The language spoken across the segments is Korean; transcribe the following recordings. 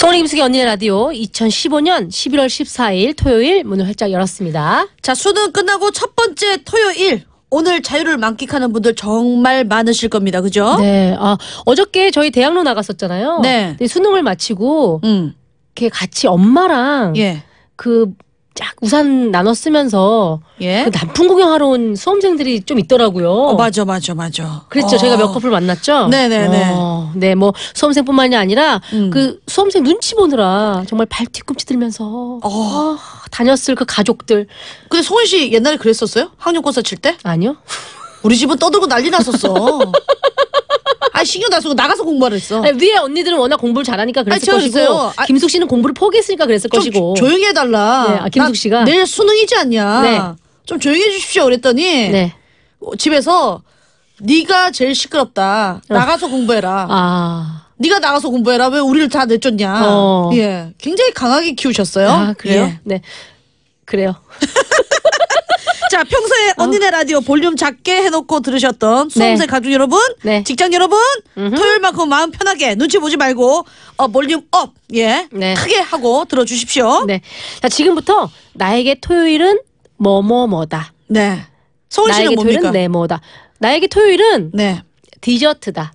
서울 김숙의 언니네 라디오 2015년 11월 14일 토요일 문을 활짝 열었습니다. 자, 수능 끝나고 첫 번째 토요일. 오늘 자유를 만끽하는 분들 정말 많으실 겁니다. 그죠? 네. 아, 어저께 저희 대학로 나갔었잖아요. 네. 근데 수능을 마치고 음. 이렇게 같이 엄마랑 예. 그쫙 우산 나눠 쓰면서 예? 그 단풍 구경하러 온 수험생들이 좀 있더라고요. 어, 맞아, 맞아, 맞아. 그랬죠. 어. 저희가 몇 커플 만났죠. 네네네. 어, 네, 뭐 수험생뿐만이 아니라 음. 그 수험생 눈치 보느라 정말 발 뒤꿈치 들면서 어. 어. 다녔을 그 가족들. 근데 소은 씨 옛날에 그랬었어요? 학력고사 칠 때? 아니요. 우리 집은 떠들고 난리 났었어. 신경 다 쓰고 나가서 공부를 했어. 아니, 위에 언니들은 워낙 공부를 잘하니까 그랬을 아니, 것이고 있어요. 아- 김숙 씨는 공부를 포기했으니까 그랬을 좀 것이고 조- 조용히 해달라. 네, 아, 김숙 씨가. 내일 수능이지 않냐. 네. 좀 조용히 해주십시오. 그랬더니 네. 어, 집에서 네가 제일 시끄럽다. 아. 나가서 공부해라. 아. 네가 나가서 공부해라. 왜 우리를 다 내쫓냐. 어. 예, 굉장히 강하게 키우셨어요. 아, 그래요? 예. 네. 그래요. 자 평소에 어. 언니네 라디오 볼륨 작게 해놓고 들으셨던 네. 수험생 가족 여러분, 네. 직장 여러분, 토요일만큼 마음 편하게 눈치 보지 말고 어, 볼륨 업, 예, 네. 크게 하고 들어주십시오. 네. 자, 지금부터 나에게 토요일은 뭐뭐뭐다. 네. 서울 씨는 나에게 토요일은 네모다. 나에게 토요일은 네. 디저트다.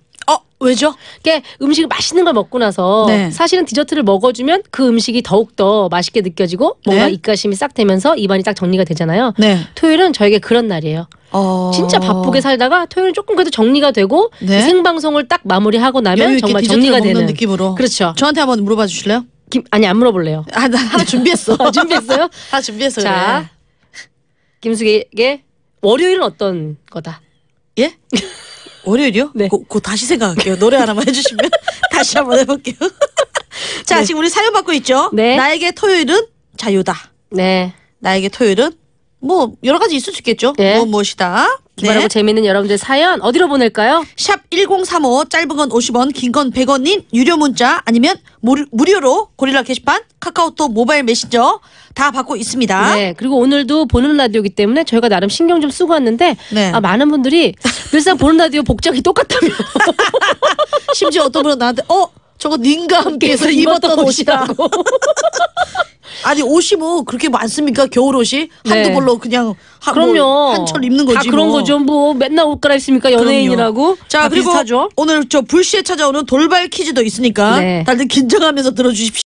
왜죠? 게 음식을 맛있는 걸 먹고 나서 네. 사실은 디저트를 먹어주면 그 음식이 더욱 더 맛있게 느껴지고 뭔가 네. 입가심이 싹 되면서 입안이 딱 정리가 되잖아요. 네. 토요일은 저에게 그런 날이에요. 어... 진짜 바쁘게 살다가 토요일 조금 그래도 정리가 되고 네? 생방송을 딱 마무리하고 나면 정말 정리가 되는 느낌으로. 그렇죠. 저한테 한번 물어봐 주실래요? 김, 아니 안 물어볼래요. 아, 나 하나 준비했어. 아, 준비했어요? 하나 준비했어. 자, 그래. 김숙에게 월요일은 어떤 거다? 예? 월요일이요? 네. 고, 고 다시 생각할게요. 노래 하나만 해주시면 다시 한번 해볼게요. 자, 네. 지금 우리 사연 받고 있죠? 네. 나에게 토요일은 자유다. 네. 나에게 토요일은 뭐 여러 가지 있을 수 있겠죠. 네. 뭐 무엇이다. 기발하고 네. 재있는 여러분들 사연 어디로 보낼까요? 샵1035 짧은 건 50원 긴 건 100원인 유료 문자 아니면 무료, 로 고릴라 게시판 카카오톡 모바일 메신저 다 받고 있습니다. 네. 그리고 오늘도 보는 라디오기 이 때문에 저희가 나름 신경 좀 쓰고 왔는데 네. 아, 많은 분들이 늘상 보는 라디오 복장이 똑같다며 심지어 어떤 분은 나한테 어 저거 님과 함께해서 입었던 옷이라고. 아니 옷이 뭐 그렇게 많습니까? 겨울 옷이 한두 네. 벌로 그냥 하, 뭐 그럼요. 뭐 한철 입는 거지. 다 그런 뭐. 거죠. 뭐 맨날 옷 갈아입습니까? 연예인이라고. 자 그리고 비슷하죠? 오늘 저 불시에 찾아오는 돌발 퀴즈도 있으니까 네. 다들 긴장하면서 들어주십시오.